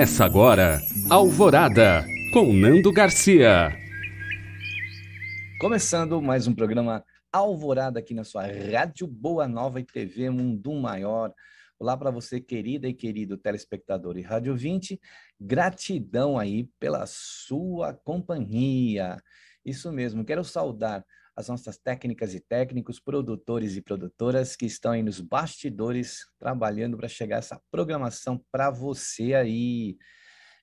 Começa agora Alvorada com Nando Garcia. Começando mais um programa Alvorada aqui na sua Rádio Boa Nova e TV Mundo Maior. Olá para você, querida e querido telespectador e rádio 20. Gratidão aí pela sua companhia. Isso mesmo, quero saudar as nossas técnicas e técnicos, produtores e produtoras que estão aí nos bastidores trabalhando para chegar essa programação para você aí.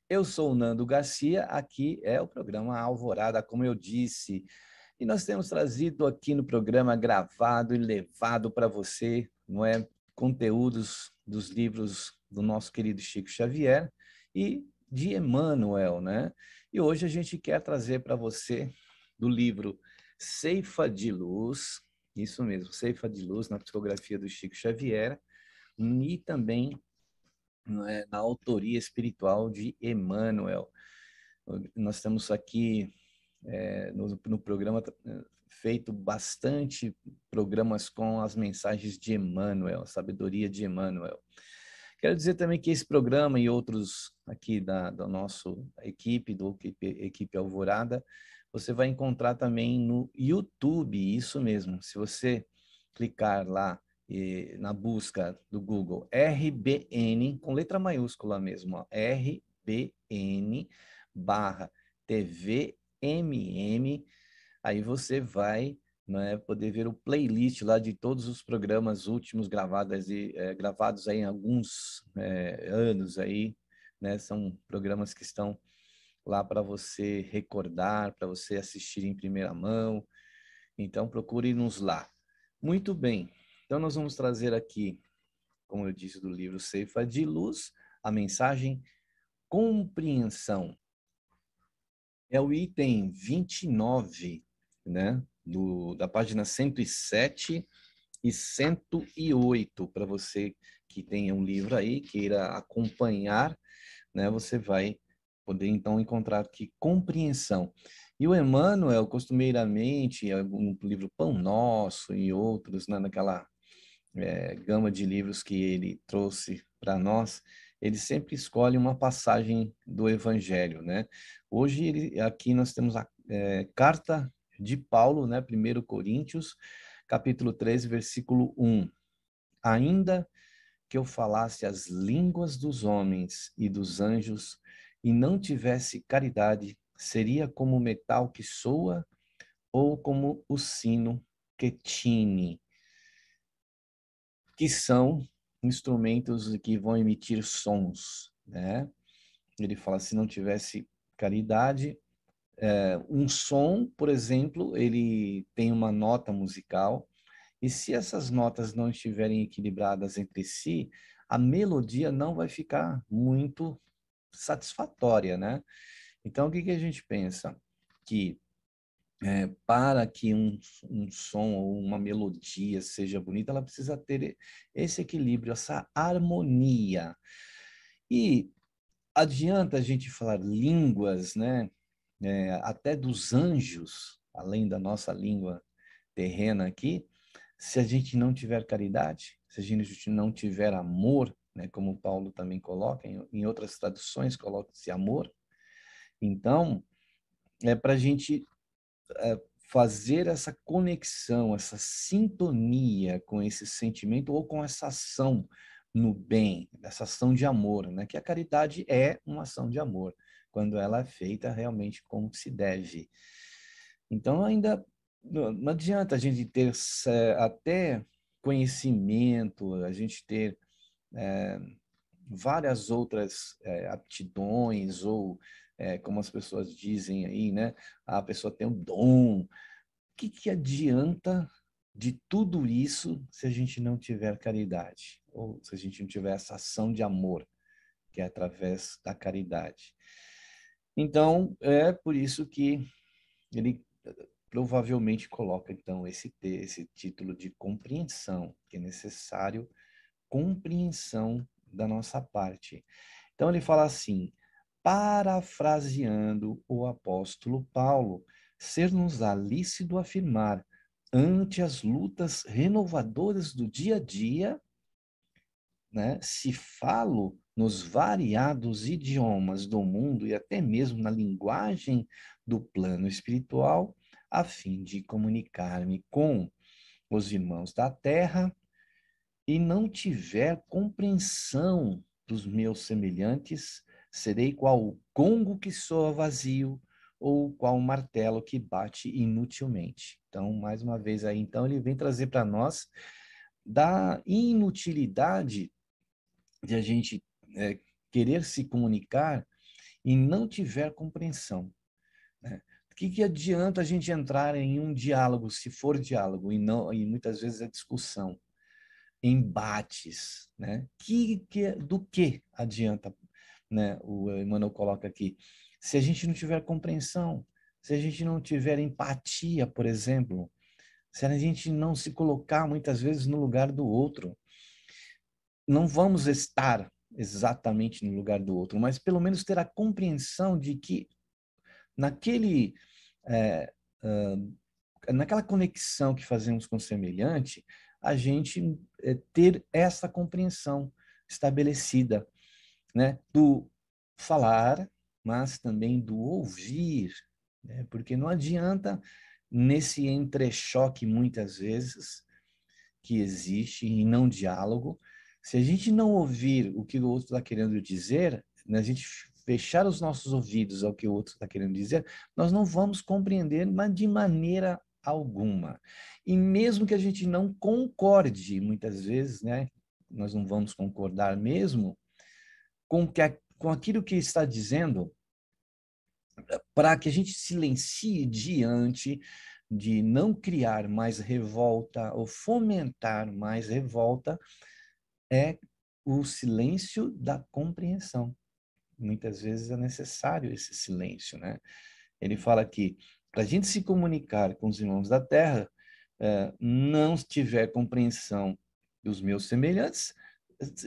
Eu sou o Nando Garcia, aqui é o programa Alvorada, como eu disse. E nós temos trazido aqui no programa gravado e levado para você, não é, conteúdos dos livros do nosso querido Chico Xavier e de Emmanuel, né? E hoje a gente quer trazer para você do livro Ceifa de Luz, isso mesmo, Ceifa de Luz, na psicografia do Chico Xavier, e também né, na autoria espiritual de Emmanuel. Nós estamos aqui é, no, no, programa feito bastante programas com as mensagens de Emmanuel, sabedoria de Emmanuel. Quero dizer também que esse programa e outros aqui da, da nossa equipe, do equipe, equipe Alvorada, você vai encontrar também no YouTube, isso mesmo. Se você clicar lá e, na busca do Google RBN, com letra maiúscula mesmo, ó, RBN barra TVMM, aí você vai né, poder ver o playlist lá de todos os programas últimos gravados, e, é, gravados aí em alguns é, anos aí, né, são programas que estão lá para você recordar, para você assistir em primeira mão. Então, procure-nos lá. Muito bem, então nós vamos trazer aqui, como eu disse, do livro Ceifa de Luz, a mensagem Compreensão. É o item 29, né? Do, da página 107 e 108, para você que tenha um livro aí, queira acompanhar, né? Você vai poder então encontrar aqui compreensão. E o Emmanuel, costumeiramente, no livro Pão Nosso e outros, né, naquela é, gama de livros que ele trouxe para nós, ele sempre escolhe uma passagem do Evangelho, né? Hoje ele, aqui nós temos a é, carta de Paulo, né? 1 Coríntios, capítulo 13, versículo 1. Ainda que eu falasse as línguas dos homens e dos anjos, e não tivesse caridade, seria como o metal que soa ou como o sino que tine, que são instrumentos que vão emitir sons, né? Ele fala se não tivesse caridade, é, um som, por exemplo, ele tem uma nota musical e se essas notas não estiverem equilibradas entre si, a melodia não vai ficar muito satisfatória, né? Então, o que, que a gente pensa? Que é, para que um, um som ou uma melodia seja bonita, ela precisa ter esse equilíbrio, essa harmonia. E adianta a gente falar línguas, né? É, até dos anjos, além da nossa língua terrena aqui, se a gente não tiver caridade, se a gente não tiver amor, né? como Paulo também coloca, em, em outras traduções coloca-se amor. Então, é para a gente é, fazer essa conexão, essa sintonia com esse sentimento ou com essa ação no bem, essa ação de amor, né? que a caridade é uma ação de amor, quando ela é feita realmente como se deve. Então, ainda não adianta a gente ter é, até conhecimento, a gente ter é, várias outras é, aptidões ou é, como as pessoas dizem aí, né? A pessoa tem um dom. O que, que adianta de tudo isso se a gente não tiver caridade? Ou se a gente não tiver essa ação de amor, que é através da caridade. Então, é por isso que ele provavelmente coloca, então, esse, esse título de compreensão, que é necessário compreensão da nossa parte. Então ele fala assim, parafraseando o apóstolo Paulo, ser-nos-á lícito afirmar, ante as lutas renovadoras do dia a dia, né, se falo nos variados idiomas do mundo e até mesmo na linguagem do plano espiritual, a fim de comunicar-me com os irmãos da terra e não tiver compreensão dos meus semelhantes, serei qual o congo que soa vazio ou qual o martelo que bate inutilmente. Então, mais uma vez aí, então ele vem trazer para nós da inutilidade de a gente é, querer se comunicar e não tiver compreensão. Né? O que, que adianta a gente entrar em um diálogo, se for diálogo, e, não, e muitas vezes é discussão? embates, né? Que, que do que adianta, né? O Emmanuel coloca aqui, se a gente não tiver compreensão, se a gente não tiver empatia, por exemplo, se a gente não se colocar muitas vezes no lugar do outro, não vamos estar exatamente no lugar do outro, mas pelo menos ter a compreensão de que naquele é, uh, naquela conexão que fazemos com o semelhante, a gente é, ter essa compreensão estabelecida, né? Do falar, mas também do ouvir, né? porque não adianta nesse entrechoque muitas vezes que existe e não diálogo, se a gente não ouvir o que o outro está querendo dizer, né, a gente fechar os nossos ouvidos ao que o outro está querendo dizer, nós não vamos compreender, mas de maneira alguma. E mesmo que a gente não concorde, muitas vezes, né, nós não vamos concordar mesmo com, que, com aquilo que está dizendo, para que a gente silencie diante de não criar mais revolta ou fomentar mais revolta, é o silêncio da compreensão. Muitas vezes é necessário esse silêncio, né? Ele fala que para a gente se comunicar com os irmãos da terra, eh, não tiver compreensão dos meus semelhantes,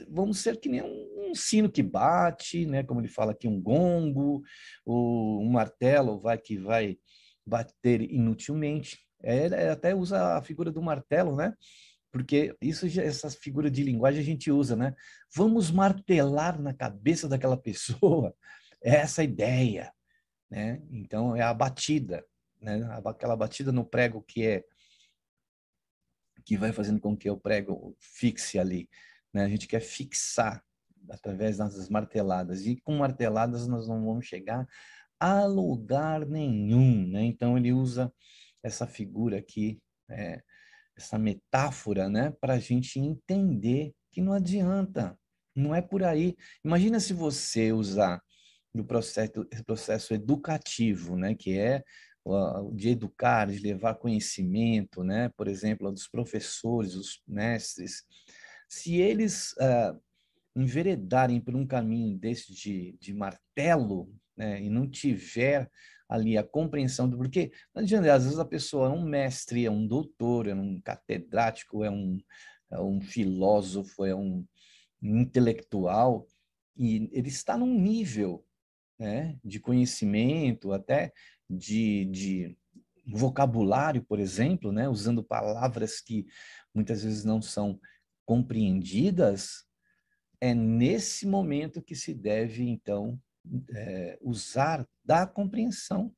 vamos ser que nem um, um, sino que bate, né? Como ele fala aqui, um gongo, ou um martelo, vai que vai bater inutilmente. É, ele é, até usa a figura do martelo, né? Porque isso, essa figura de linguagem a gente usa, né? Vamos martelar na cabeça daquela pessoa é essa ideia, né? Então é a batida né? Aquela batida no prego que é que vai fazendo com que o prego fixe ali, né? A gente quer fixar através das marteladas e com marteladas nós não vamos chegar a lugar nenhum, né? Então ele usa essa figura aqui, é, essa metáfora, né, para a gente entender que não adianta, não é por aí. Imagina se você usar no processo, processo educativo, né, que é de educar, de levar conhecimento, né? por exemplo, dos professores, dos mestres, se eles uh, enveredarem por um caminho desse de, de martelo né? e não tiver ali a compreensão do porquê, não adianta, às vezes a pessoa é um mestre, é um doutor, é um catedrático, é um, é um filósofo, é um, um intelectual, e ele está num nível né, de conhecimento até de, de vocabulário, por exemplo, né? usando palavras que muitas vezes não são compreendidas, é nesse momento que se deve, então, é, usar da compreensão,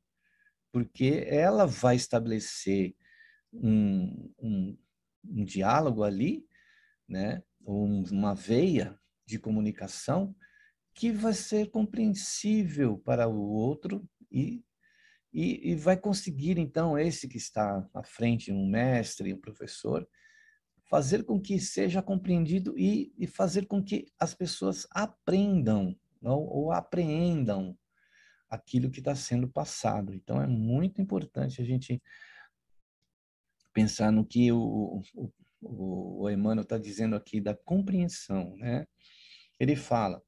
porque ela vai estabelecer um, um, um diálogo ali, né? Um, uma veia de comunicação que vai ser compreensível para o outro e e, e vai conseguir, então, esse que está à frente, um mestre, um professor, fazer com que seja compreendido e, e fazer com que as pessoas aprendam não, ou apreendam aquilo que está sendo passado. Então, é muito importante a gente pensar no que o, o, o Emmanuel está dizendo aqui da compreensão. Né? Ele fala: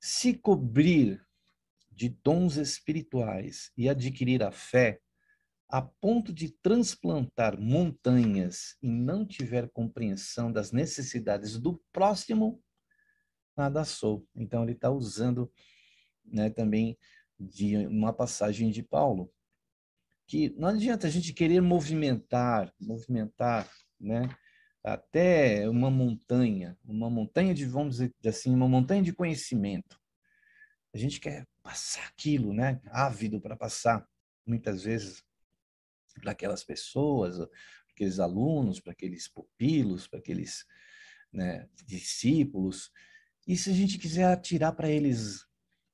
se cobrir de dons espirituais e adquirir a fé, a ponto de transplantar montanhas e não tiver compreensão das necessidades do próximo, nada sou. Então ele está usando né, também de uma passagem de Paulo que não adianta a gente querer movimentar, movimentar, né, até uma montanha, uma montanha de vamos dizer assim, uma montanha de conhecimento. A gente quer passar aquilo, né? Ávido para passar, muitas vezes, para aquelas pessoas, para aqueles alunos, para aqueles pupilos, para aqueles né, discípulos. E se a gente quiser atirar para eles,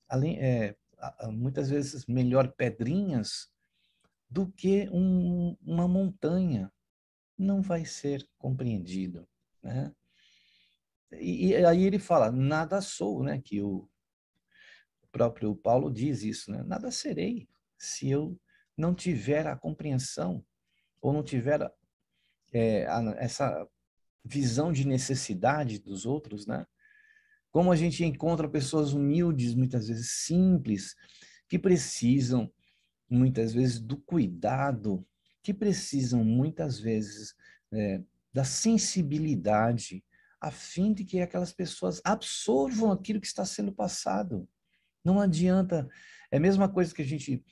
além, é, muitas vezes, melhor pedrinhas do que um, uma montanha, não vai ser compreendido, né? E, e aí ele fala, nada sou, né? Que o próprio Paulo diz isso, né? Nada serei se eu não tiver a compreensão ou não tiver é, a, essa visão de necessidade dos outros, né? Como a gente encontra pessoas humildes, muitas vezes simples, que precisam muitas vezes do cuidado, que precisam muitas vezes é, da sensibilidade, a fim de que aquelas pessoas absorvam aquilo que está sendo passado. Não adianta. É a mesma coisa que a gente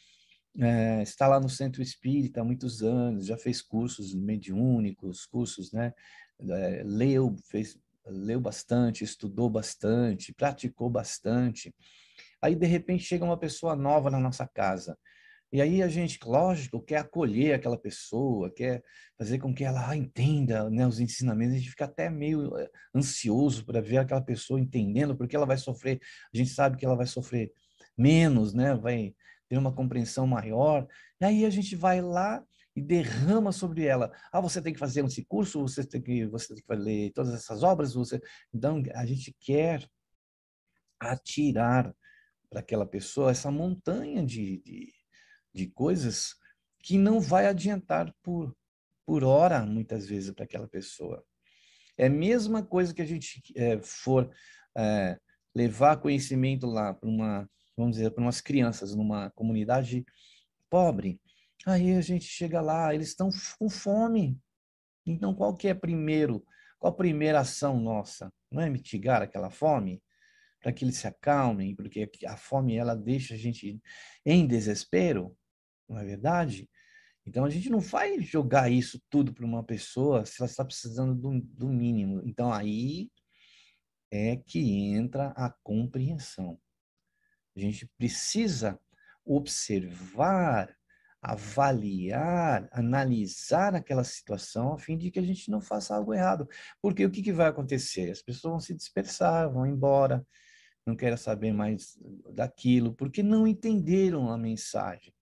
é, está lá no centro espírita há muitos anos, já fez cursos mediúnicos, cursos, né? É, leu, fez, leu bastante, estudou bastante, praticou bastante. Aí, de repente, chega uma pessoa nova na nossa casa e aí a gente, lógico, quer acolher aquela pessoa, quer fazer com que ela ah, entenda né, os ensinamentos, a gente fica até meio eh, ansioso para ver aquela pessoa entendendo, porque ela vai sofrer, a gente sabe que ela vai sofrer menos, né, vai ter uma compreensão maior. E aí a gente vai lá e derrama sobre ela. Ah, você tem que fazer esse curso, você tem que você tem que ler todas essas obras, você. Então a gente quer atirar para aquela pessoa essa montanha de, de de coisas que não vai adiantar por, por hora, muitas vezes, para aquela pessoa. É a mesma coisa que a gente é, for é, levar conhecimento lá para uma, vamos dizer, para umas crianças numa comunidade pobre. Aí a gente chega lá, eles estão com fome. Então, qual que é primeiro? Qual a primeira ação nossa? Não é mitigar aquela fome? Para que eles se acalmem, porque a fome ela deixa a gente em desespero? não é verdade? Então a gente não vai jogar isso tudo para uma pessoa se ela está precisando do, do mínimo. Então aí é que entra a compreensão. A gente precisa observar, avaliar, analisar aquela situação a fim de que a gente não faça algo errado. Porque o que, que vai acontecer? As pessoas vão se dispersar, vão embora, não querem saber mais daquilo, porque não entenderam a mensagem.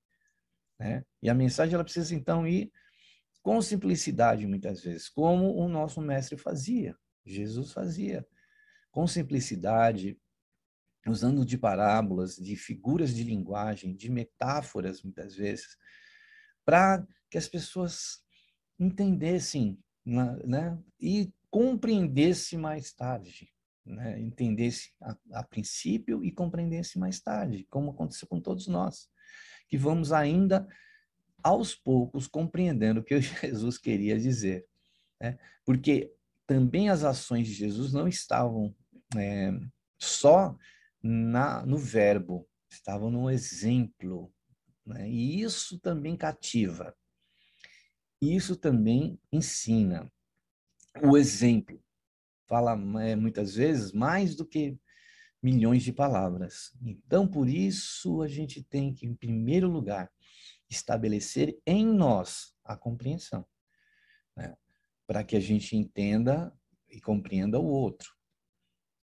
Né? E a mensagem ela precisa então ir com simplicidade muitas vezes, como o nosso mestre fazia, Jesus fazia, com simplicidade, usando de parábolas, de figuras de linguagem, de metáforas muitas vezes, para que as pessoas entendessem, né? E compreendessem mais tarde, né? entendesse a, a princípio e compreendesse mais tarde, como aconteceu com todos nós que vamos ainda aos poucos compreendendo o que Jesus queria dizer. Né? Porque também as ações de Jesus não estavam é, só na, no verbo, estavam no exemplo. Né? E isso também cativa. Isso também ensina. O exemplo fala é, muitas vezes mais do que milhões de palavras. Então, por isso, a gente tem que, em primeiro lugar, estabelecer em nós a compreensão, né? para que a gente entenda e compreenda o outro.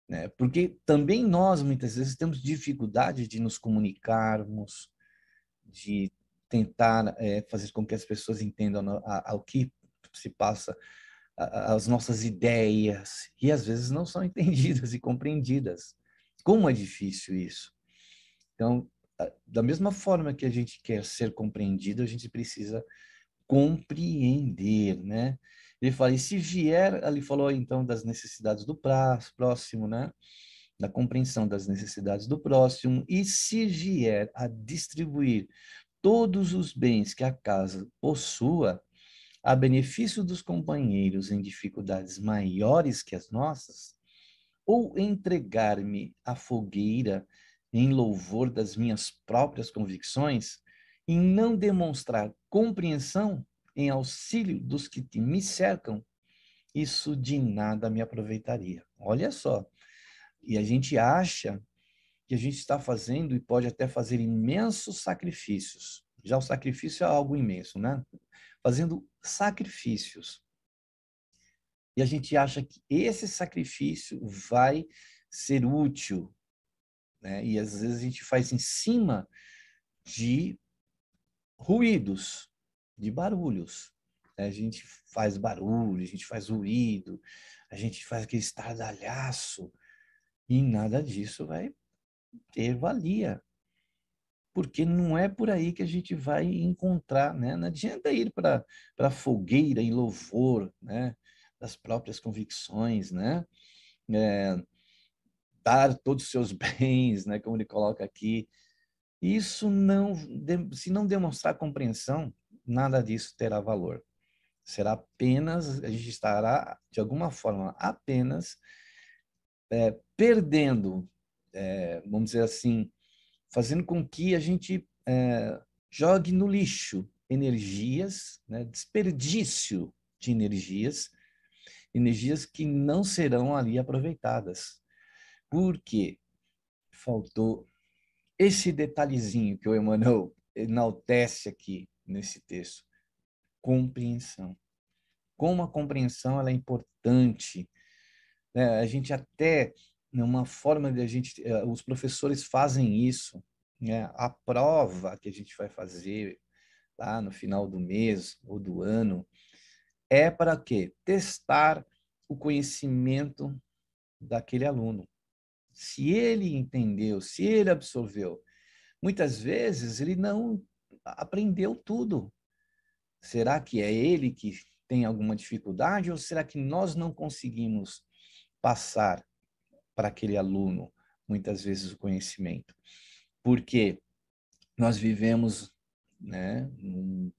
Né? Porque também nós, muitas vezes, temos dificuldade de nos comunicarmos, de tentar é, fazer com que as pessoas entendam ao que se passa as nossas ideias e às vezes não são entendidas e compreendidas. Como é difícil isso. Então, da mesma forma que a gente quer ser compreendido, a gente precisa compreender, né? Ele fala, e se vier, ele falou então das necessidades do próximo, né? Da compreensão das necessidades do próximo, e se vier a distribuir todos os bens que a casa possua, a benefício dos companheiros em dificuldades maiores que as nossas, ou entregar-me à fogueira em louvor das minhas próprias convicções e não demonstrar compreensão em auxílio dos que me cercam, isso de nada me aproveitaria. Olha só. E a gente acha que a gente está fazendo e pode até fazer imensos sacrifícios. Já o sacrifício é algo imenso, né? Fazendo sacrifícios e a gente acha que esse sacrifício vai ser útil. Né? E às vezes a gente faz em cima de ruídos, de barulhos. Né? A gente faz barulho, a gente faz ruído, a gente faz aquele estardalhaço, e nada disso vai ter valia. Porque não é por aí que a gente vai encontrar, né? Não adianta ir para a fogueira em louvor, né? das próprias convicções, né? É, dar todos os seus bens, né? Como ele coloca aqui. Isso não, se não demonstrar compreensão, nada disso terá valor. Será apenas, a gente estará, de alguma forma, apenas é, perdendo, é, vamos dizer assim, fazendo com que a gente é, jogue no lixo energias, né, desperdício de energias energias que não serão ali aproveitadas. Porque faltou esse detalhezinho que o Emmanuel enaltece aqui nesse texto, compreensão. Como a compreensão ela é importante. Né? A gente até, uma forma de a gente, eh, os professores fazem isso. Né? A prova que a gente vai fazer lá no final do mês ou do ano, é para quê? Testar o conhecimento daquele aluno. Se ele entendeu, se ele absorveu. Muitas vezes ele não aprendeu tudo. Será que é ele que tem alguma dificuldade ou será que nós não conseguimos passar para aquele aluno muitas vezes o conhecimento? Porque nós vivemos, né, num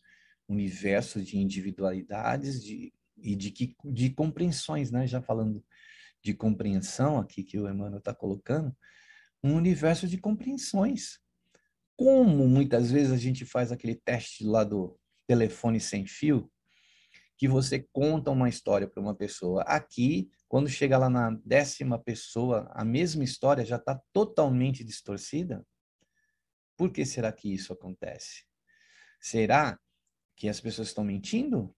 universo de individualidades de, e de, que, de compreensões, né? já falando de compreensão aqui que o Emmanuel está colocando, um universo de compreensões. Como muitas vezes a gente faz aquele teste lá do telefone sem fio, que você conta uma história para uma pessoa. Aqui, quando chega lá na décima pessoa, a mesma história já está totalmente distorcida. Por que será que isso acontece? Será que as pessoas estão mentindo?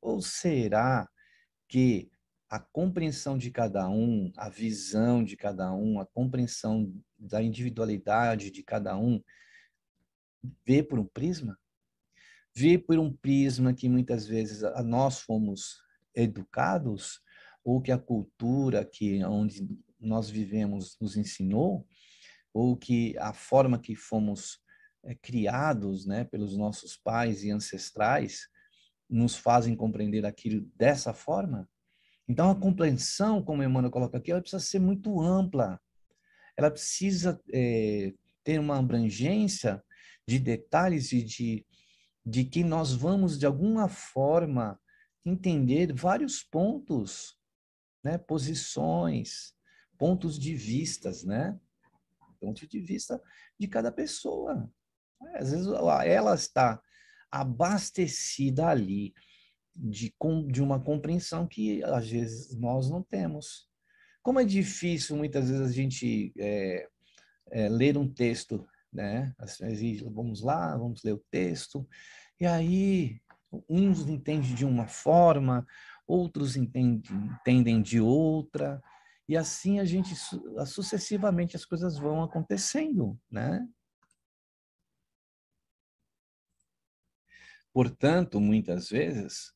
Ou será que a compreensão de cada um, a visão de cada um, a compreensão da individualidade de cada um, vê por um prisma? Vê por um prisma que muitas vezes nós fomos educados ou que a cultura que onde nós vivemos nos ensinou ou que a forma que fomos é, criados né, pelos nossos pais e ancestrais nos fazem compreender aquilo dessa forma? Então, a uhum. compreensão, como Emmanuel coloca aqui, ela precisa ser muito ampla. Ela precisa é, ter uma abrangência de detalhes e de, de que nós vamos, de alguma forma, entender vários pontos, né? posições, pontos de vistas, né? ponto de vista de cada pessoa. É, às vezes ela, ela está abastecida ali de, de uma compreensão que às vezes nós não temos. Como é difícil muitas vezes a gente é, é, ler um texto, né? Às vezes vamos lá, vamos ler o texto, e aí uns entendem de uma forma, outros entendem, entendem de outra, e assim a gente sucessivamente as coisas vão acontecendo, né? Portanto, muitas vezes,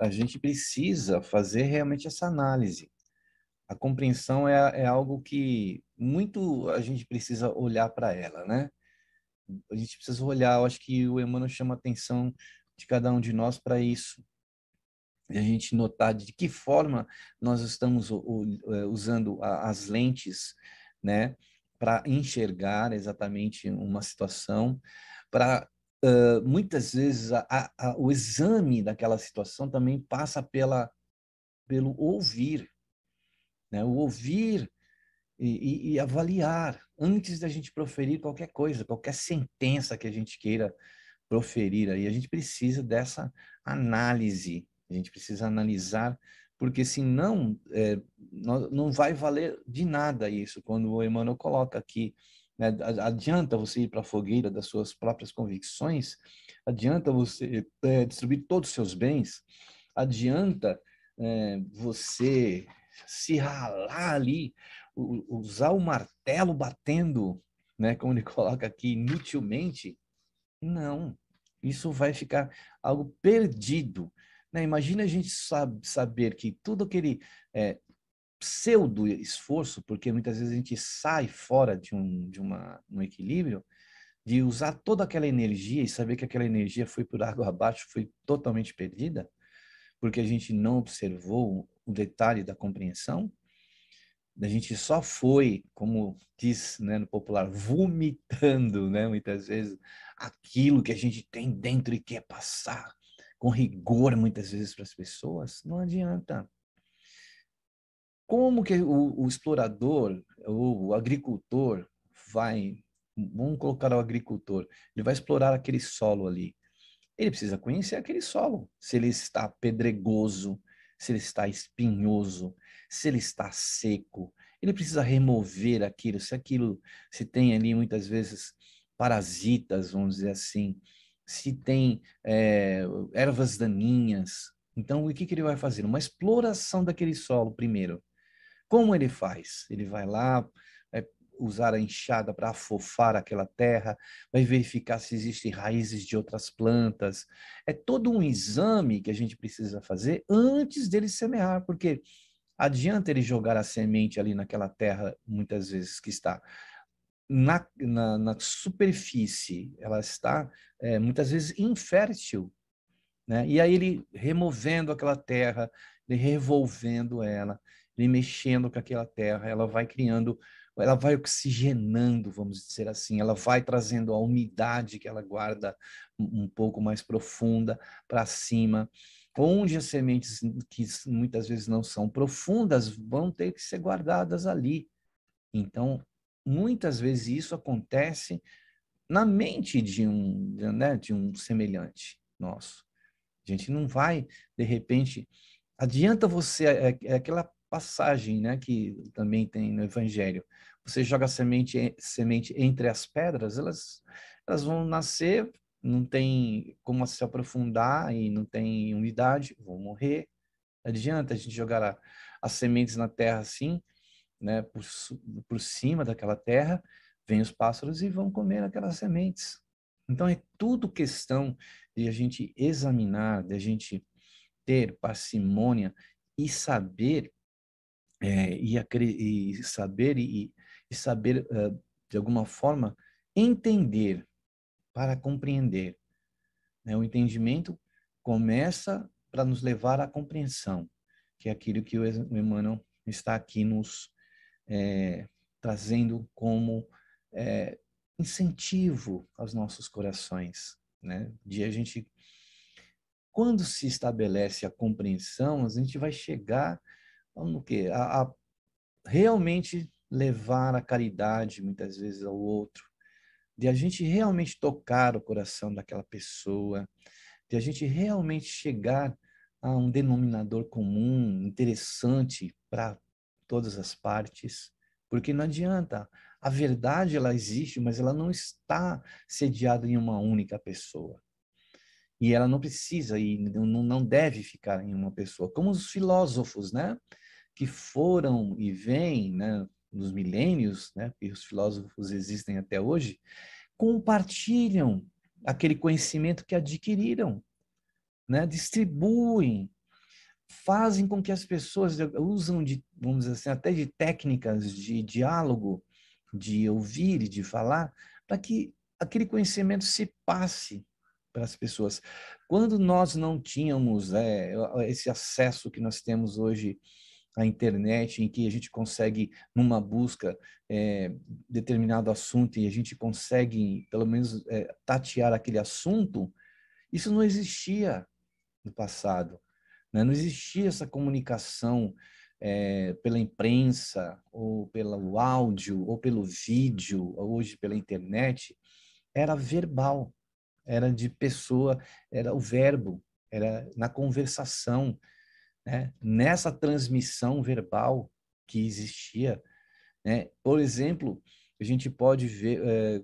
a gente precisa fazer realmente essa análise. A compreensão é, é algo que muito a gente precisa olhar para ela, né? A gente precisa olhar, eu acho que o Emmanuel chama a atenção de cada um de nós para isso. E a gente notar de que forma nós estamos é, usando as lentes, né? Para enxergar exatamente uma situação, para muitas vezes a, a, o exame daquela situação também passa pela, pelo ouvir. Né? O ouvir e, e, e avaliar antes da gente proferir qualquer coisa, qualquer sentença que a gente queira proferir aí. A gente precisa dessa análise, a gente precisa analisar, porque senão é, não vai valer de nada isso, quando o Emmanuel coloca aqui né? Adianta você ir para a fogueira das suas próprias convicções? Adianta você é, distribuir todos os seus bens? Adianta é, você se ralar ali, usar o martelo batendo, né? como ele coloca aqui, inutilmente? Não, isso vai ficar algo perdido. Né? Imagina a gente sabe, saber que tudo aquele é, pseudo esforço, porque muitas vezes a gente sai fora de um, de uma, um equilíbrio, de usar toda aquela energia e saber que aquela energia foi por água abaixo, foi totalmente perdida, porque a gente não observou o detalhe da compreensão, a gente só foi, como diz né, no popular, vomitando, né, muitas vezes, aquilo que a gente tem dentro e quer passar com rigor, muitas vezes, para as pessoas, não adianta. Como que o, o explorador, o agricultor, vai, vamos colocar o agricultor, ele vai explorar aquele solo ali. Ele precisa conhecer aquele solo, se ele está pedregoso, se ele está espinhoso, se ele está seco. Ele precisa remover aquilo, se aquilo, se tem ali muitas vezes parasitas, vamos dizer assim, se tem é, ervas daninhas. Então, o que, que ele vai fazer? Uma exploração daquele solo primeiro. Como ele faz? Ele vai lá, vai usar a enxada para afofar aquela terra, vai verificar se existem raízes de outras plantas. É todo um exame que a gente precisa fazer antes dele semear, porque adianta ele jogar a semente ali naquela terra, muitas vezes que está na, na, na, superfície, ela está é, muitas vezes infértil. Né? E aí ele removendo aquela terra, ele revolvendo ela, e mexendo com aquela terra, ela vai criando, ela vai oxigenando, vamos dizer assim, ela vai trazendo a umidade que ela guarda um pouco mais profunda para cima. Onde as sementes que muitas vezes não são profundas vão ter que ser guardadas ali. Então, muitas vezes isso acontece na mente de um, né, de um semelhante nosso. A gente não vai, de repente, adianta você, é, é aquela passagem, né, que também tem no Evangelho. Você joga semente, semente entre as pedras, elas, elas vão nascer, não tem como se aprofundar e não tem umidade, vão morrer. Não adianta a gente jogar a, as sementes na terra assim, né, por, por cima daquela terra, vêm os pássaros e vão comer aquelas sementes. Então é tudo questão de a gente examinar, de a gente ter parcimônia e saber é, e, e, saber, e, e saber uh, de alguma forma, entender para compreender. Né? O entendimento começa para nos levar à compreensão, que é aquilo que o Emmanuel está aqui nos é, trazendo como é, incentivo aos nossos corações. Né? De a gente, quando se estabelece a compreensão, a gente vai chegar o quê? A, a realmente levar a caridade muitas vezes ao outro, de a gente realmente tocar o coração daquela pessoa, de a gente realmente chegar a um denominador comum, interessante para todas as partes, porque não adianta. A verdade ela existe, mas ela não está sediada em uma única pessoa. E ela não precisa e não deve ficar em uma pessoa, como os filósofos, né? que foram e vêm né, nos milênios, né, e os filósofos existem até hoje, compartilham aquele conhecimento que adquiriram, né, distribuem, fazem com que as pessoas usam de, vamos dizer assim, até de técnicas de diálogo, de ouvir e de falar, para que aquele conhecimento se passe para as pessoas. Quando nós não tínhamos é, esse acesso que nós temos hoje a internet, em que a gente consegue, numa busca, é, determinado assunto e a gente consegue, pelo menos, é, tatear aquele assunto, isso não existia no passado. Né? Não existia essa comunicação é, pela imprensa, ou pelo áudio, ou pelo vídeo, ou hoje pela internet. Era verbal, era de pessoa, era o verbo, era na conversação né? nessa transmissão verbal que existia. Né? Por exemplo, a gente pode ver, é,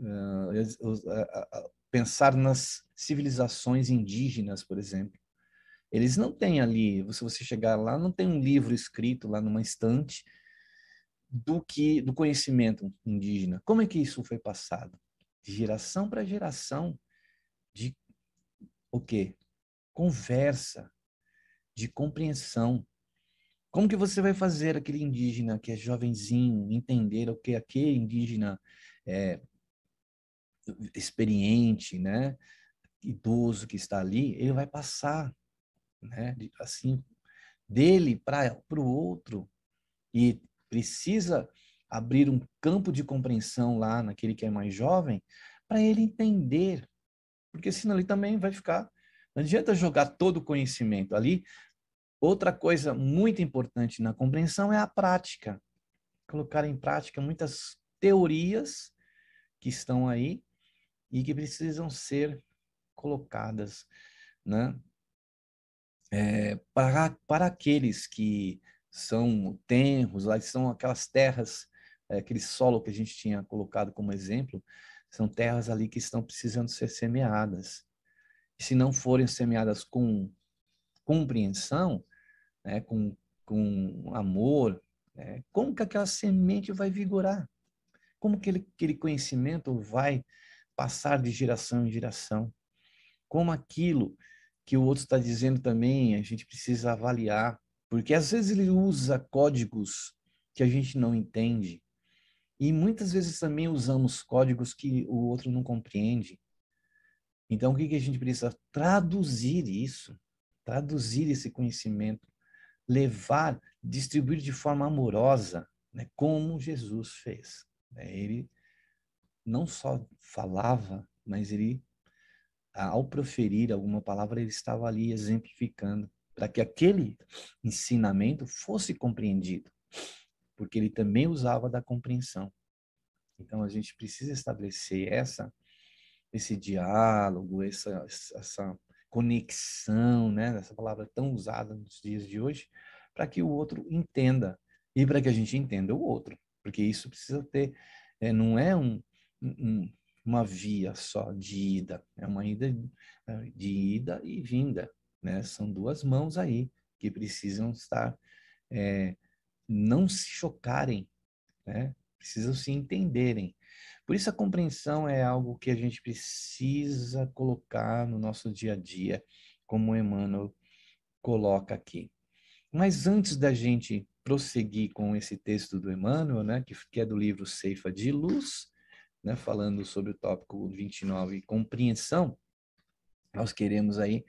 é, pensar nas civilizações indígenas, por exemplo. Eles não têm ali, se você chegar lá, não tem um livro escrito lá numa estante do que do conhecimento indígena. Como é que isso foi passado? De geração para geração de o quê? Conversa, de compreensão. Como que você vai fazer aquele indígena que é jovenzinho entender o que aquele indígena é, experiente, né, idoso que está ali, ele vai passar, né, assim, dele para o outro e precisa abrir um campo de compreensão lá naquele que é mais jovem para ele entender, porque senão ele também vai ficar. Não adianta jogar todo o conhecimento ali, Outra coisa muito importante na compreensão é a prática. Colocar em prática muitas teorias que estão aí e que precisam ser colocadas, né? É, para, para aqueles que são tenros, lá são aquelas terras, é, aquele solo que a gente tinha colocado como exemplo, são terras ali que estão precisando ser semeadas. se não forem semeadas com compreensão, né, com, com amor, né, como que aquela semente vai vigorar? Como que ele, aquele conhecimento vai passar de geração em geração? Como aquilo que o outro está dizendo também, a gente precisa avaliar, porque às vezes ele usa códigos que a gente não entende, e muitas vezes também usamos códigos que o outro não compreende. Então, o que, que a gente precisa? Traduzir isso, traduzir esse conhecimento levar, distribuir de forma amorosa, né, como Jesus fez. Né? Ele não só falava, mas ele, ao proferir alguma palavra, ele estava ali exemplificando para que aquele ensinamento fosse compreendido, porque ele também usava da compreensão. Então a gente precisa estabelecer essa esse diálogo, essa, essa conexão, né? Essa palavra tão usada nos dias de hoje, para que o outro entenda e para que a gente entenda o outro, porque isso precisa ter, é, não é um, um, uma via só de ida, é uma ida é, de ida e vinda, né? São duas mãos aí que precisam estar, é, não se chocarem, né? Precisam se entenderem por isso a compreensão é algo que a gente precisa colocar no nosso dia a dia, como Emmanuel coloca aqui. Mas antes da gente prosseguir com esse texto do Emmanuel, né, que, que é do livro Ceifa de Luz, né, falando sobre o tópico 29, compreensão, nós queremos aí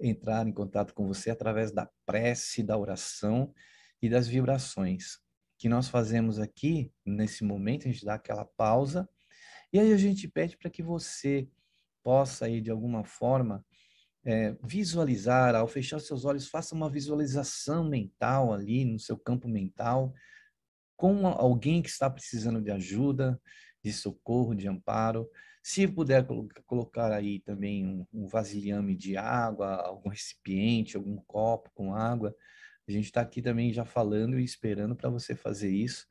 entrar em contato com você através da prece, da oração e das vibrações que nós fazemos aqui nesse momento, a gente dá aquela pausa e aí a gente pede para que você possa aí, de alguma forma, é, visualizar, ao fechar seus olhos, faça uma visualização mental ali no seu campo mental com alguém que está precisando de ajuda, de socorro, de amparo. Se puder colocar aí também um, um vasilhame de água, algum recipiente, algum copo com água, a gente está aqui também já falando e esperando para você fazer isso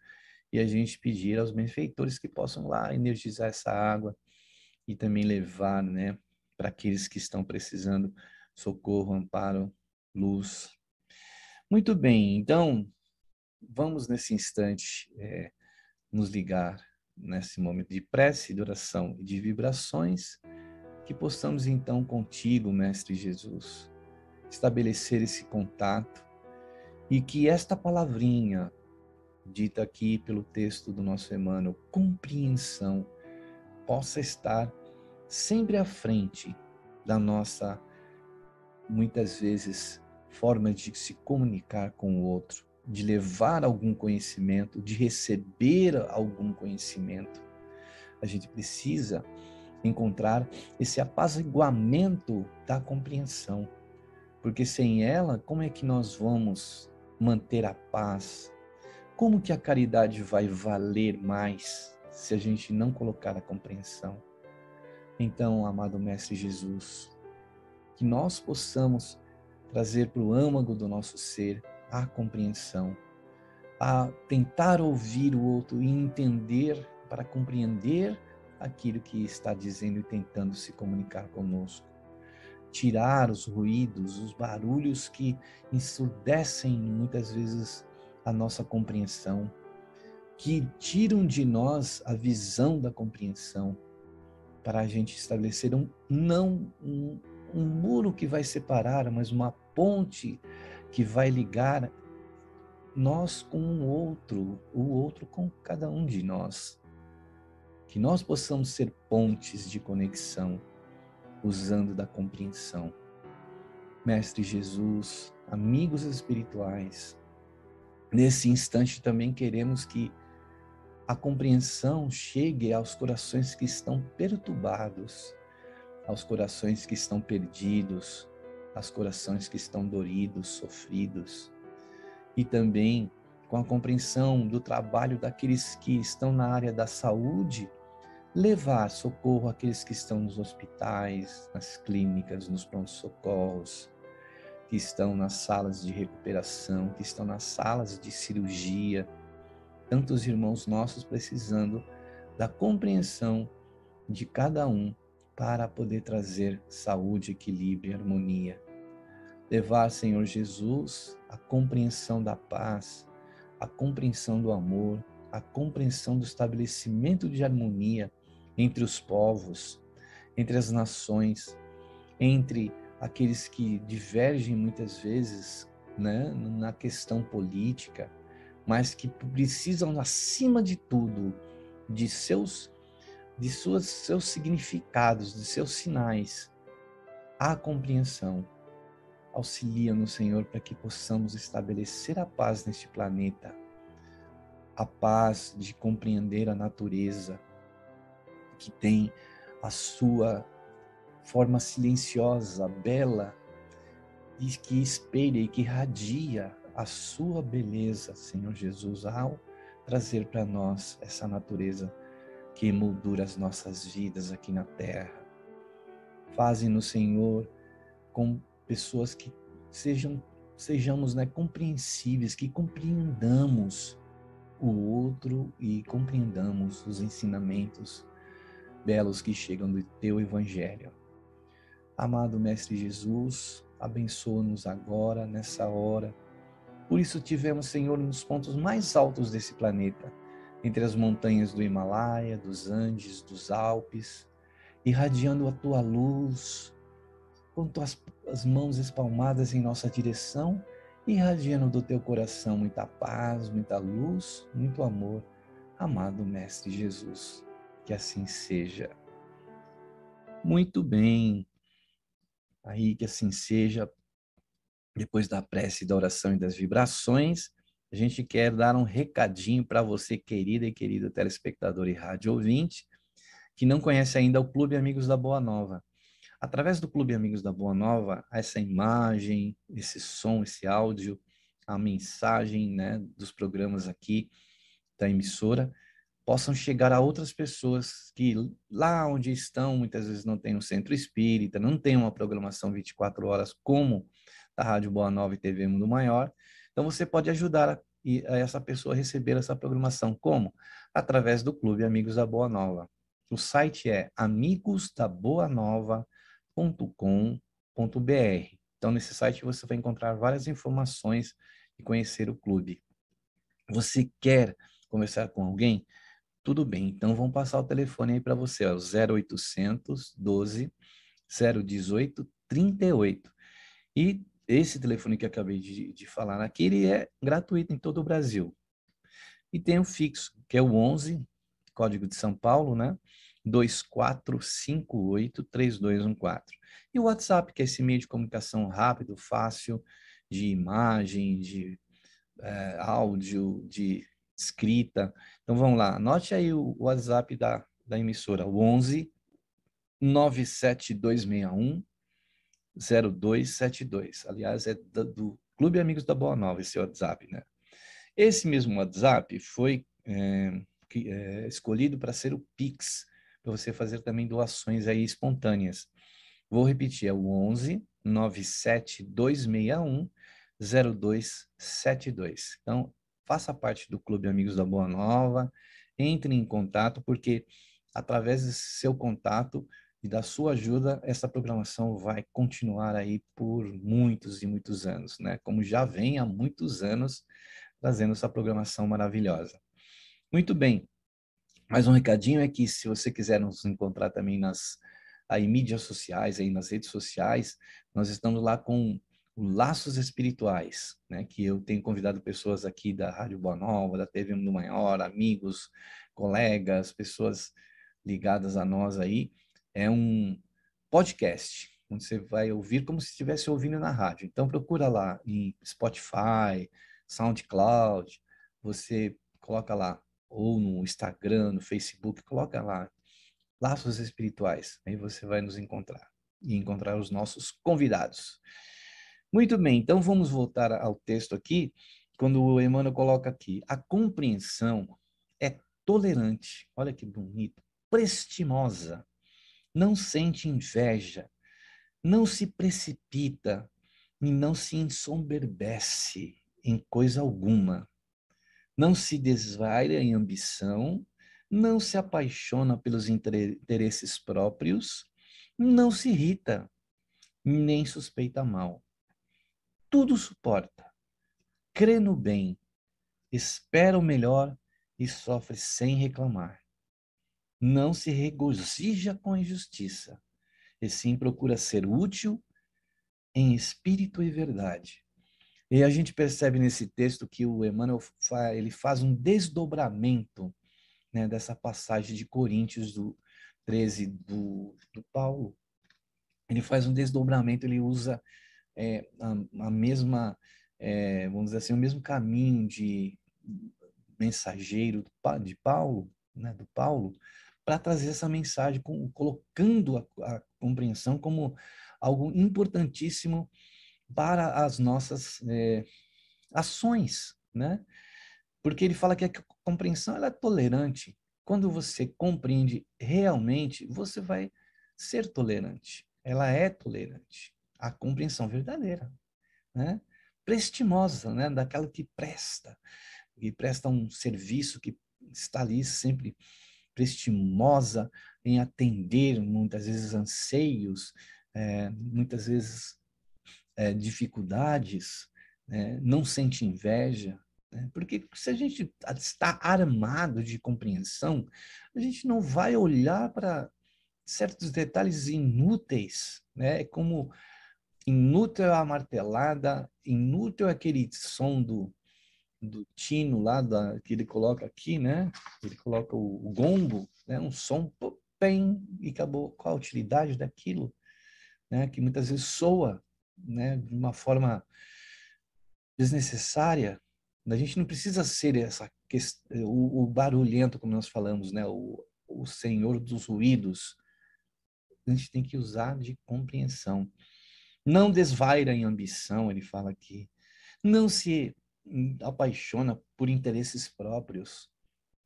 e a gente pedir aos benfeitores que possam lá energizar essa água e também levar, né, para aqueles que estão precisando socorro, amparo, luz. Muito bem, então vamos nesse instante é, nos ligar nesse momento de prece, de oração e de vibrações, que possamos então contigo, Mestre Jesus, estabelecer esse contato e que esta palavrinha dita aqui pelo texto do nosso Emmanuel, compreensão, possa estar sempre à frente da nossa, muitas vezes, forma de se comunicar com o outro, de levar algum conhecimento, de receber algum conhecimento. A gente precisa encontrar esse apaziguamento da compreensão, porque sem ela, como é que nós vamos manter a paz, como que a caridade vai valer mais se a gente não colocar a compreensão? Então, amado Mestre Jesus, que nós possamos trazer para o âmago do nosso ser a compreensão, a tentar ouvir o outro e entender para compreender aquilo que está dizendo e tentando se comunicar conosco. Tirar os ruídos, os barulhos que ensurdecem muitas vezes a nossa compreensão, que tiram de nós a visão da compreensão, para a gente estabelecer um, não um, um muro que vai separar, mas uma ponte que vai ligar nós com o outro, o outro com cada um de nós. Que nós possamos ser pontes de conexão, usando da compreensão. Mestre Jesus, amigos espirituais, Nesse instante também queremos que a compreensão chegue aos corações que estão perturbados, aos corações que estão perdidos, aos corações que estão doridos, sofridos. E também com a compreensão do trabalho daqueles que estão na área da saúde, levar socorro àqueles que estão nos hospitais, nas clínicas, nos pronto-socorros, que estão nas salas de recuperação, que estão nas salas de cirurgia, tantos irmãos nossos precisando da compreensão de cada um para poder trazer saúde, equilíbrio e harmonia. Levar, Senhor Jesus, a compreensão da paz, a compreensão do amor, a compreensão do estabelecimento de harmonia entre os povos, entre as nações, entre aqueles que divergem muitas vezes né, na questão política, mas que precisam, acima de tudo, de seus, de suas, seus significados, de seus sinais, a compreensão. auxilia no Senhor, para que possamos estabelecer a paz neste planeta, a paz de compreender a natureza que tem a sua forma silenciosa, bela, e que espelha e que radia a sua beleza, Senhor Jesus, ao trazer para nós essa natureza que emoldura as nossas vidas aqui na terra. Faze-nos, Senhor, com pessoas que sejam sejamos né, compreensíveis, que compreendamos o outro e compreendamos os ensinamentos belos que chegam do teu evangelho. Amado Mestre Jesus, abençoa-nos agora, nessa hora. Por isso tivemos, Senhor, nos pontos mais altos desse planeta, entre as montanhas do Himalaia, dos Andes, dos Alpes, irradiando a tua luz, com tuas as mãos espalmadas em nossa direção, irradiando do teu coração muita paz, muita luz, muito amor, amado Mestre Jesus. Que assim seja. Muito bem, Aí que assim seja, depois da prece, da oração e das vibrações, a gente quer dar um recadinho para você, querida e querido telespectador e rádio ouvinte, que não conhece ainda o Clube Amigos da Boa Nova. Através do Clube Amigos da Boa Nova, essa imagem, esse som, esse áudio, a mensagem né, dos programas aqui da emissora, possam chegar a outras pessoas que lá onde estão muitas vezes não tem um centro espírita, não tem uma programação 24 horas como a Rádio Boa Nova e TV Mundo Maior. Então você pode ajudar a, a essa pessoa a receber essa programação como através do clube Amigos da Boa Nova. O site é amigosdaboanova.com.br. Então nesse site você vai encontrar várias informações e conhecer o clube. Você quer conversar com alguém? Tudo bem, então vamos passar o telefone aí para você, ó, 0800 12 018 38. E esse telefone que eu acabei de, de falar aqui, ele é gratuito em todo o Brasil. E tem o um fixo, que é o 11, código de São Paulo, né? 2458-3214. E o WhatsApp, que é esse meio de comunicação rápido, fácil, de imagem, de é, áudio, de escrita. Então vamos lá, anote aí o WhatsApp da, da emissora, o 11 97261 0272. Aliás, é do, do Clube Amigos da Boa Nova esse WhatsApp, né? Esse mesmo WhatsApp foi é, que, é, escolhido para ser o Pix, para você fazer também doações aí espontâneas. Vou repetir, é o 11 97261 0272. Então, faça parte do Clube Amigos da Boa Nova, entre em contato, porque através desse seu contato e da sua ajuda, essa programação vai continuar aí por muitos e muitos anos, né? Como já vem há muitos anos trazendo essa programação maravilhosa. Muito bem. Mais um recadinho é que se você quiser nos encontrar também nas aí mídias sociais, aí nas redes sociais, nós estamos lá com Laços Espirituais, né, que eu tenho convidado pessoas aqui da Rádio Boa Nova, da TV Mundo Maior, amigos, colegas, pessoas ligadas a nós aí, é um podcast, onde você vai ouvir como se estivesse ouvindo na rádio. Então procura lá em Spotify, SoundCloud, você coloca lá ou no Instagram, no Facebook, coloca lá Laços Espirituais. Aí você vai nos encontrar e encontrar os nossos convidados. Muito bem, então vamos voltar ao texto aqui, quando o Emmanuel coloca aqui: a compreensão é tolerante, olha que bonito, prestimosa, não sente inveja, não se precipita e não se ensoberbece em coisa alguma, não se desvaira em ambição, não se apaixona pelos interesses próprios, não se irrita, nem suspeita mal tudo suporta, crê no bem, espera o melhor e sofre sem reclamar. Não se regozija com a injustiça, e sim procura ser útil em espírito e verdade. E a gente percebe nesse texto que o Emmanuel ele faz um desdobramento né, dessa passagem de Coríntios do 13 do, do Paulo. Ele faz um desdobramento, ele usa é, a, a, mesma, é, vamos dizer assim, o mesmo caminho de mensageiro de Paulo, né, do Paulo, para trazer essa mensagem, com, colocando a, a, compreensão como algo importantíssimo para as nossas é, ações, né? Porque ele fala que a compreensão ela é tolerante. Quando você compreende realmente, você vai ser tolerante. Ela é tolerante a compreensão verdadeira, né? prestimosa, né? daquela que presta, que presta um serviço, que está ali sempre prestimosa em atender muitas vezes anseios, é, muitas vezes é, dificuldades, é, não sente inveja, né? porque se a gente está armado de compreensão, a gente não vai olhar para certos detalhes inúteis, né? É como inútil a martelada, inútil aquele som do, do tino lá da, que ele coloca aqui, né? Ele coloca o, o gombo, né? um som bem e acabou. Qual a utilidade daquilo? Né? Que muitas vezes soa né? de uma forma desnecessária. A gente não precisa ser essa o, o barulhento, como nós falamos, né? o, o senhor dos ruídos. A gente tem que usar de compreensão. Não desvaira em ambição, ele fala aqui. Não se apaixona por interesses próprios.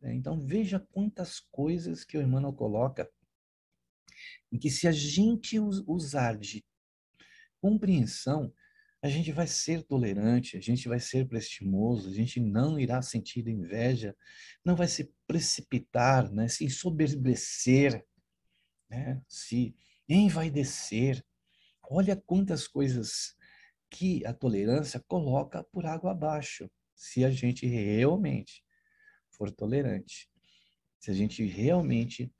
É, então, veja quantas coisas que o irmão coloca. Em que se a gente usar de compreensão, a gente vai ser tolerante, a gente vai ser prestimoso, a gente não irá sentir inveja, não vai se precipitar, né? se ensoberbecer, né? se envaidecer. Olha quantas coisas que a tolerância coloca por água abaixo, se a gente realmente for tolerante, se a gente realmente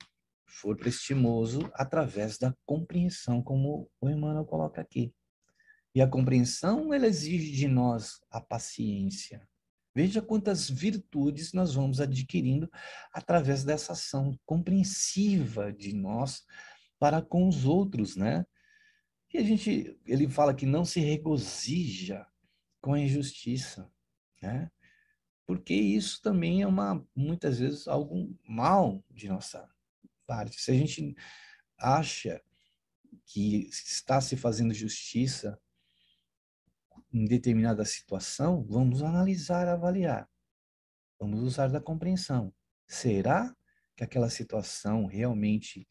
for prestimoso através da compreensão, como o Emmanuel coloca aqui. E a compreensão, ela exige de nós a paciência. Veja quantas virtudes nós vamos adquirindo através dessa ação compreensiva de nós para com os outros, né? E a gente, ele fala que não se regozija com a injustiça, né? Porque isso também é uma muitas vezes algum mal de nossa parte. Se a gente acha que está se fazendo justiça em determinada situação, vamos analisar, avaliar. Vamos usar da compreensão. Será que aquela situação realmente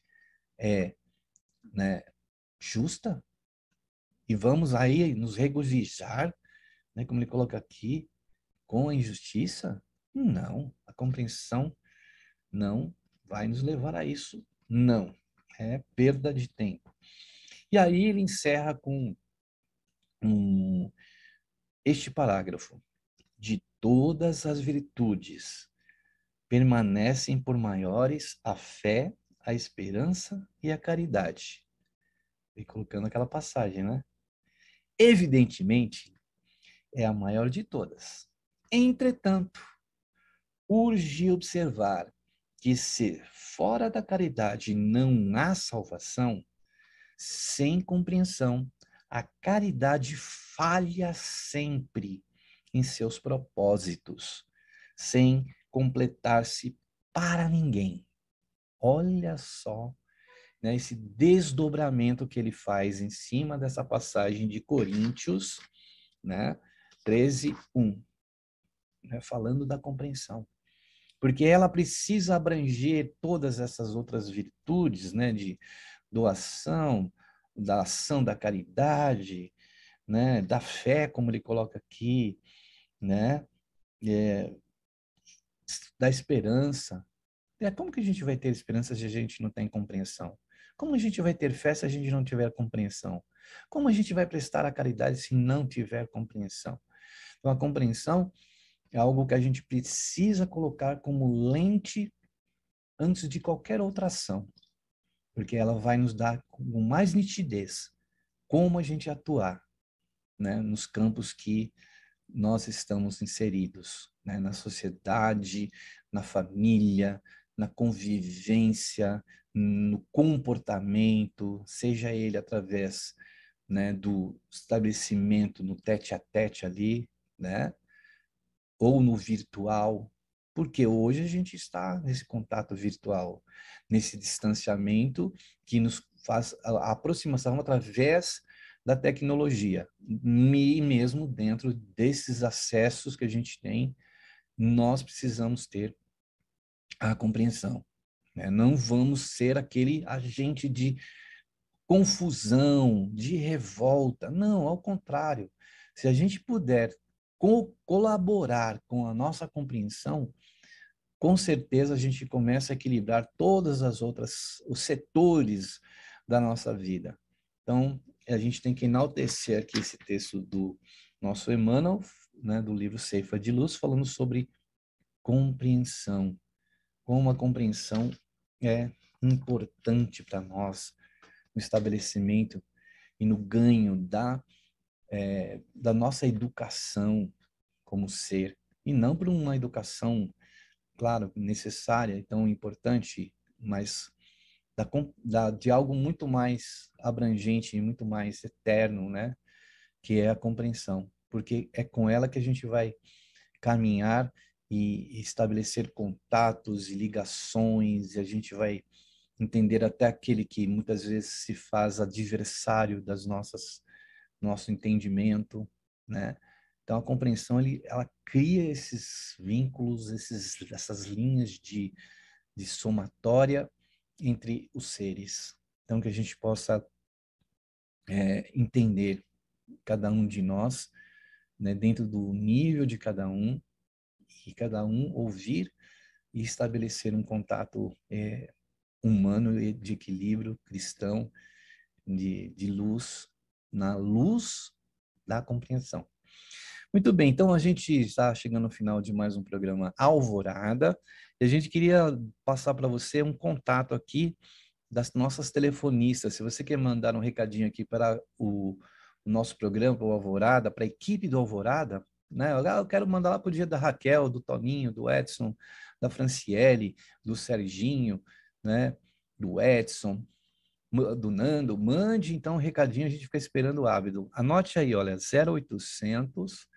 é né, justa? E vamos aí nos regozijar, né, como ele coloca aqui, com a injustiça? Não, a compreensão não vai nos levar a isso, não. É perda de tempo. E aí ele encerra com um, este parágrafo. De todas as virtudes, permanecem por maiores a fé, a esperança e a caridade. E colocando aquela passagem, né? evidentemente, é a maior de todas. Entretanto, urge observar que se fora da caridade não há salvação, sem compreensão, a caridade falha sempre em seus propósitos, sem completar-se para ninguém. Olha só né, esse desdobramento que ele faz em cima dessa passagem de Coríntios né, 13, 1, né, falando da compreensão. Porque ela precisa abranger todas essas outras virtudes né, de doação, da ação da caridade, né, da fé, como ele coloca aqui, né, é, da esperança. É, como que a gente vai ter esperança se a gente não tem compreensão? Como a gente vai ter fé se a gente não tiver compreensão? Como a gente vai prestar a caridade se não tiver compreensão? Então, a compreensão é algo que a gente precisa colocar como lente antes de qualquer outra ação, porque ela vai nos dar com mais nitidez como a gente atuar né, nos campos que nós estamos inseridos, né, na sociedade, na família, na convivência, no comportamento, seja ele através né, do estabelecimento no tete a tete ali, né, ou no virtual, porque hoje a gente está nesse contato virtual, nesse distanciamento que nos faz a aproximação através da tecnologia, e mesmo dentro desses acessos que a gente tem, nós precisamos ter a compreensão. Né? Não vamos ser aquele agente de confusão, de revolta. Não, ao contrário. Se a gente puder co colaborar com a nossa compreensão, com certeza a gente começa a equilibrar todas as outras os setores da nossa vida. Então, a gente tem que enaltecer aqui esse texto do nosso Emmanuel, né, do livro Ceifa de Luz, falando sobre compreensão como a compreensão é importante para nós no estabelecimento e no ganho da, é, da nossa educação como ser, e não por uma educação, claro, necessária e tão importante, mas da, da, de algo muito mais abrangente e muito mais eterno, né? Que é a compreensão, porque é com ela que a gente vai caminhar e estabelecer contatos e ligações, e a gente vai entender até aquele que muitas vezes se faz adversário das nossas nosso entendimento, né? Então a compreensão ele, ela cria esses vínculos, esses, essas linhas de, de somatória entre os seres, então que a gente possa é, entender cada um de nós, né? dentro do nível de cada um, que cada um ouvir e estabelecer um contato é, humano e de equilíbrio cristão, de, de luz, na luz da compreensão. Muito bem, então a gente está chegando ao final de mais um programa Alvorada. E a gente queria passar para você um contato aqui das nossas telefonistas. Se você quer mandar um recadinho aqui para o, o nosso programa, para o Alvorada, para a equipe do Alvorada, né? Eu quero mandar lá para o dia da Raquel, do Toninho, do Edson, da Franciele, do Serginho, né? Do Edson, do Nando. Mande então um recadinho, a gente fica esperando o ávido. Anote aí, olha, 0800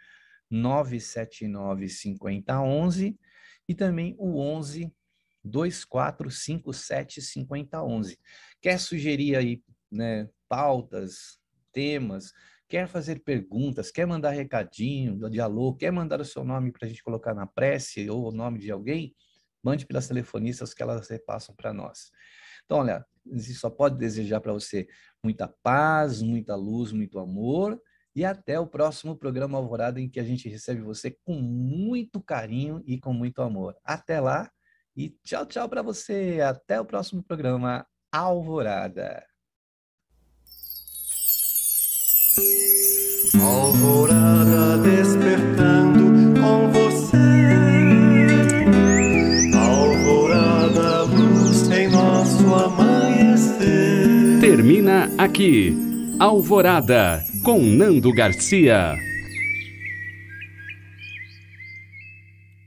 979 5011 e também o 11 2457 5011. Quer sugerir aí, né, pautas, temas, quer fazer perguntas, quer mandar recadinho de alô, quer mandar o seu nome para a gente colocar na prece ou o nome de alguém, mande pelas telefonistas que elas repassam para nós. Então, olha, só pode desejar para você muita paz, muita luz, muito amor e até o próximo programa Alvorada em que a gente recebe você com muito carinho e com muito amor. Até lá e tchau, tchau para você. Até o próximo programa Alvorada. Alvorada despertando com você. Alvorada luz em nosso amanhecer. Termina aqui. Alvorada com Nando Garcia.